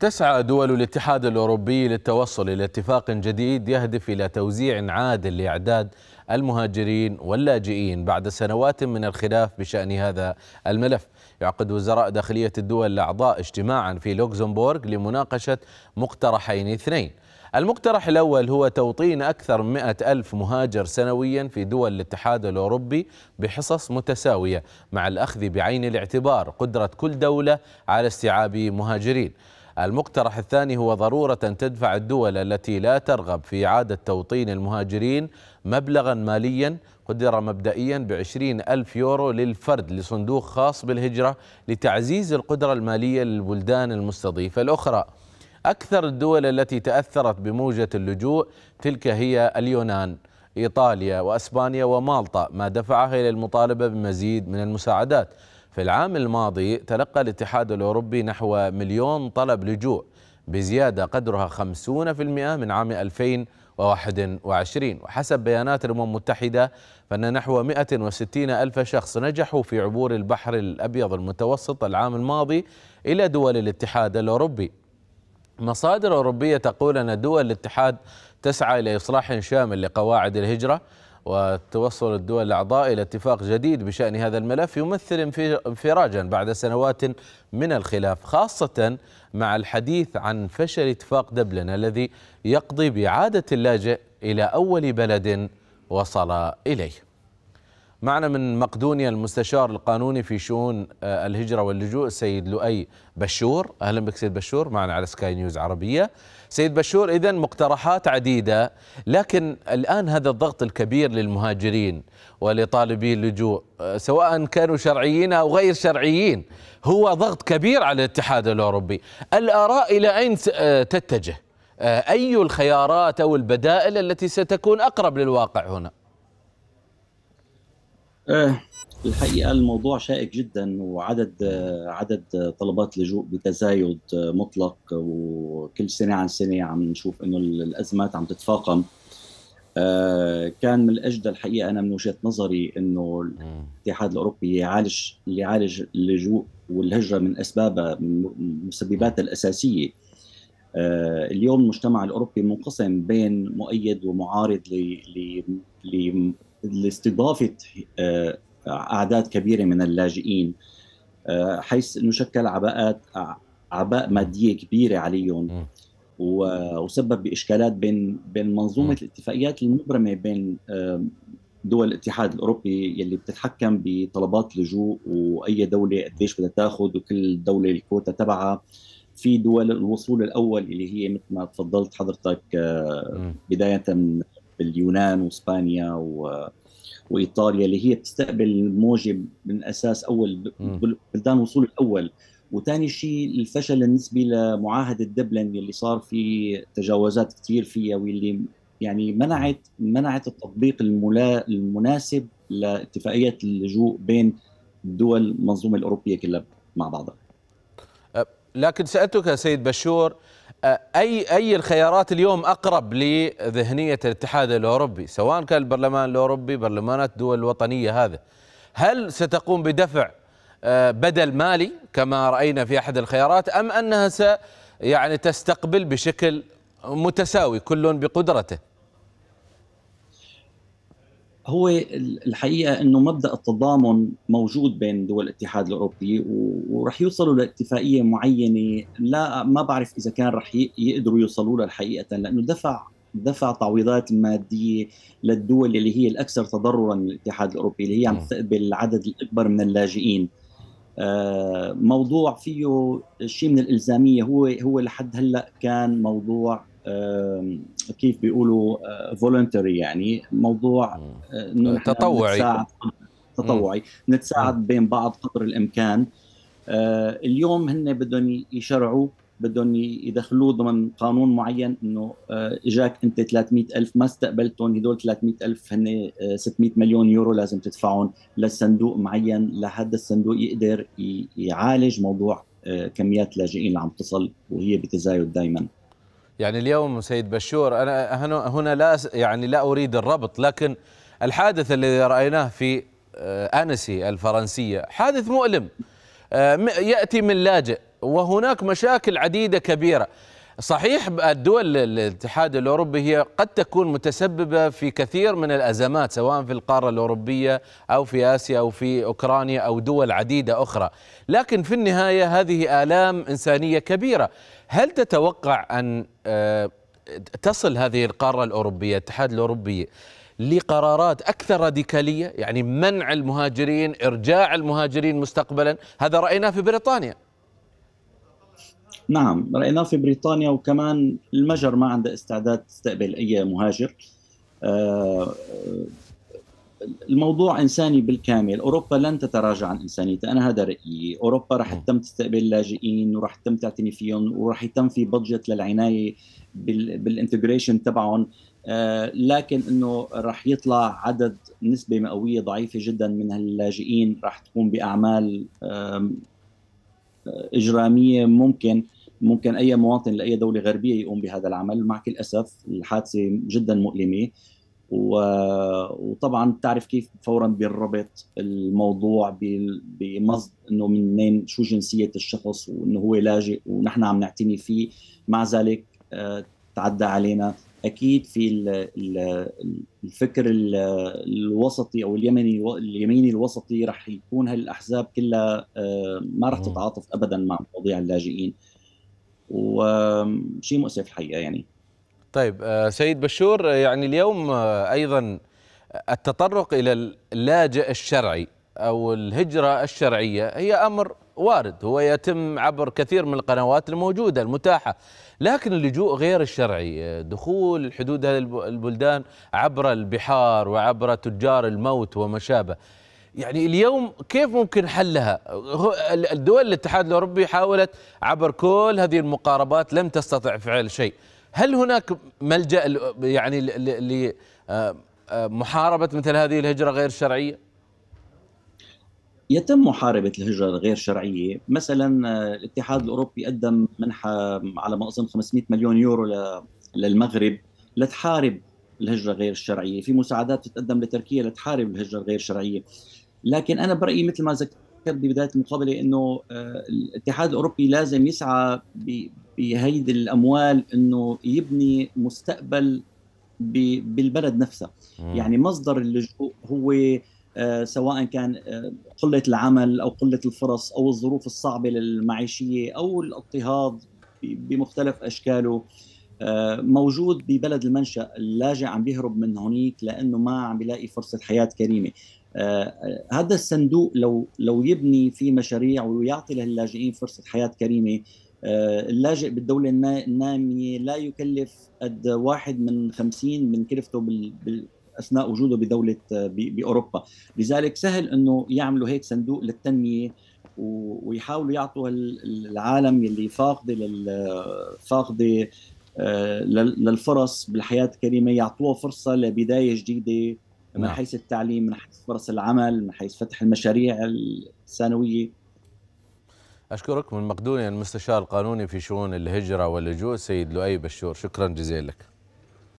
تسعى دول الاتحاد الأوروبي للتوصل إلى اتفاق جديد يهدف إلى توزيع عادل لإعداد المهاجرين واللاجئين بعد سنوات من الخلاف بشأن هذا الملف يعقد وزراء داخلية الدول الأعضاء اجتماعا في لوكسمبورغ لمناقشة مقترحين اثنين المقترح الأول هو توطين أكثر من 100 ألف مهاجر سنويا في دول الاتحاد الأوروبي بحصص متساوية مع الأخذ بعين الاعتبار قدرة كل دولة على استيعاب مهاجرين المقترح الثاني هو ضرورة تدفع الدول التي لا ترغب في إعادة توطين المهاجرين مبلغا ماليا قدر مبدئيا بعشرين ألف يورو للفرد لصندوق خاص بالهجرة لتعزيز القدرة المالية للبلدان المستضيفة الأخرى أكثر الدول التي تأثرت بموجة اللجوء تلك هي اليونان إيطاليا وأسبانيا ومالطا ما دفعها إلى المطالبة بمزيد من المساعدات في العام الماضي تلقى الاتحاد الأوروبي نحو مليون طلب لجوء بزيادة قدرها 50% من عام 2021 وحسب بيانات الأمم المتحدة فإن نحو 160 ألف شخص نجحوا في عبور البحر الأبيض المتوسط العام الماضي إلى دول الاتحاد الأوروبي مصادر أوروبية تقول أن دول الاتحاد تسعى إلى إصلاح شامل لقواعد الهجرة وتوصل الدول الأعضاء إلى اتفاق جديد بشأن هذا الملف يمثل انفراجا بعد سنوات من الخلاف خاصة مع الحديث عن فشل اتفاق دبلن الذي يقضي بإعادة اللاجئ إلى أول بلد وصل إليه معنا من مقدونيا المستشار القانوني في شؤون آه، الهجرة واللجوء السيد لؤي بشور أهلا بك سيد بشور معنا على سكاي نيوز عربية سيد بشور إذا مقترحات عديدة لكن الآن هذا الضغط الكبير للمهاجرين ولطالبي اللجوء آه، سواء كانوا شرعيين أو غير شرعيين هو ضغط كبير على الاتحاد الأوروبي الآراء إلى أين آه، تتجه؟ أي الخيارات أو البدائل التي ستكون أقرب للواقع هنا؟ ايه الحقيقه الموضوع شائك جدا وعدد آه، عدد طلبات لجوء بتزايد آه، مطلق وكل سنه عن سنه عم نشوف انه الازمات عم تتفاقم آه، كان من الاجدى الحقيقه انا من وجهه نظري انه الاتحاد الاوروبي يعالج يعالج اللجوء والهجره من اسبابها مسبباتها الاساسيه اليوم المجتمع الاوروبي منقسم بين مؤيد ومعارض لاستضافه آه، اعداد كبيره من اللاجئين آه، حيث نشكل عباءات عباء ماديه كبيره عليهم وسبب باشكالات بين بين منظومه الاتفاقيات المبرمه بين آه، دول الاتحاد الاوروبي يلي بتتحكم بطلبات لجوء واي دوله قديش بدها تاخذ وكل دوله الكوتا تبعها في دول الوصول الاول اللي هي مثل ما تفضلت حضرتك بدايه باليونان واسبانيا و وايطاليا اللي هي بتستقبل الموجه من اساس اول بلدان وصول الاول وثاني شيء الفشل النسبي لمعاهده دبلن اللي صار في تجاوزات كثير فيها واللي يعني منعت منعت التطبيق الملا المناسب لاتفاقيه اللجوء بين الدول المنظومه الاوروبيه كلها مع بعضها. لكن سالتك سيد بشور اي اي الخيارات اليوم اقرب لذهنيه الاتحاد الاوروبي سواء كان البرلمان الاوروبي برلمانات الدول الوطنيه هذا هل ستقوم بدفع بدل مالي كما راينا في احد الخيارات ام انها س يعني تستقبل بشكل متساوي كل بقدرته هو الحقيقه انه مبدا التضامن موجود بين دول الاتحاد الاوروبي ورح يوصلوا لاتفاقيه معينه لا ما بعرف اذا كان رح يقدروا يوصلوا لها حقيقه لانه دفع دفع تعويضات ماديه للدول اللي هي الاكثر تضررا من الاتحاد الاوروبي اللي هي عم تستقبل العدد الاكبر من اللاجئين آه، موضوع فيه شيء من الالزاميه هو هو لحد هلا كان موضوع كيف بيقولوا فولنتري آه، يعني موضوع آه، انه تطوعي تطوعي نتساعد بين بعض قدر الامكان آه، اليوم هن بدهم يشرعوا بدهم يدخلوه ضمن قانون معين انه اجاك انت 300 الف ما استقبلتهم هدول 300 الف هن 600 مليون يورو لازم تدفعهم لصندوق معين لحد الصندوق يقدر يعالج موضوع كميات لاجئين اللي عم تصل وهي بتزايد دائما يعني اليوم سيد بشور أنا هنا لا يعني لا أريد الربط لكن الحادث الذي رأيناه في آه، أنسي الفرنسية حادث مؤلم آه، يأتي من لاجئ وهناك مشاكل عديدة كبيرة صحيح الدول الاتحاد الاوروبي هي قد تكون متسببه في كثير من الازمات سواء في القاره الاوروبيه او في اسيا او في اوكرانيا او دول عديده اخرى، لكن في النهايه هذه الام انسانيه كبيره، هل تتوقع ان آه، تصل هذه القاره الاوروبيه الاتحاد الاوروبي لقرارات اكثر راديكاليه يعني منع المهاجرين، ارجاع المهاجرين مستقبلا، هذا رايناه في بريطانيا. نعم رايناه في بريطانيا وكمان المجر ما عنده استعداد تستقبل اي مهاجر آه، الموضوع انساني بالكامل اوروبا لن تتراجع عن انسانيتها انا هذا رايي اوروبا راح تتم نعم. تستقبل لاجئين وراح تتم تعتني فيهم وراح يتم في بادجت للعنايه بالانتجريشن تبعهم آه، لكن انه راح يطلع عدد نسبه مئويه ضعيفه جدا من هاللاجئين راح تقوم باعمال اجراميه ممكن ممكن اي مواطن لاي دوله غربيه يقوم بهذا العمل مع كل اسف الحادثه جدا مؤلمه وطبعا بتعرف كيف فورا بينربط الموضوع بمصد انه منين شو جنسيه الشخص وانه هو لاجئ ونحن عم نعتني فيه مع ذلك آه، تعدى علينا اكيد في الفكر الوسطي او اليمني اليميني الوسطي رح يكون هالاحزاب كلها آه، ما رح تتعاطف ابدا مع مواضيع اللاجئين وشيء مؤسف الحقيقه يعني طيب آه، سيد بشور آه، يعني اليوم آه، ايضا التطرق الى اللاجئ الشرعي او الهجره الشرعيه هي امر وارد هو يتم عبر كثير من القنوات الموجوده المتاحه لكن اللجوء غير الشرعي دخول حدود هذه البلدان عبر البحار وعبر تجار الموت وما شابه يعني اليوم كيف ممكن حلها الدول الاتحاد الأوروبي حاولت عبر كل هذه المقاربات لم تستطع فعل شيء هل هناك ملجأ يعني لمحاربة آه، آه، مثل هذه الهجرة غير الشرعية؟ يتم محاربة الهجرة الغير شرعية مثلا آه، الاتحاد الأوروبي قدم منحة على ما أظن 500 مليون يورو للمغرب لتحارب الهجره غير الشرعيه، في مساعدات تتقدم لتركيا لتحارب الهجره غير الشرعيه. لكن انا برايي مثل ما ذكرت ببدايه المقابله انه آه، الاتحاد الاوروبي لازم يسعى بهيدي الاموال انه يبني مستقبل بالبلد نفسها، يعني مصدر اللجوء هو آه، سواء كان آه، قله العمل او قله الفرص او الظروف الصعبه المعيشيه او الاضطهاد بمختلف اشكاله موجود ببلد المنشا اللاجئ عم بيهرب من هونيك لانه ما عم بيلاقي فرصه حياه كريمه آه، هذا الصندوق لو لو يبني في مشاريع ويعطي للاجئين فرصه حياه كريمه آه، اللاجئ بالدولة النامية لا يكلف قد واحد من خمسين من كلفته بال... أثناء وجوده بدولة آه، بأوروبا لذلك سهل أنه يعملوا هيك صندوق للتنمية ويحاولوا يعطوا العالم يلي فاقده فاقده آه، للفرص بالحياه الكريمه يعطوها فرصه لبدايه جديده من نعم. حيث التعليم من حيث فرص العمل من حيث فتح المشاريع الثانويه أشكرك من مقدونيا المستشار القانوني في شؤون الهجرة واللجوء سيد لؤي بشور شكرا جزيلا لك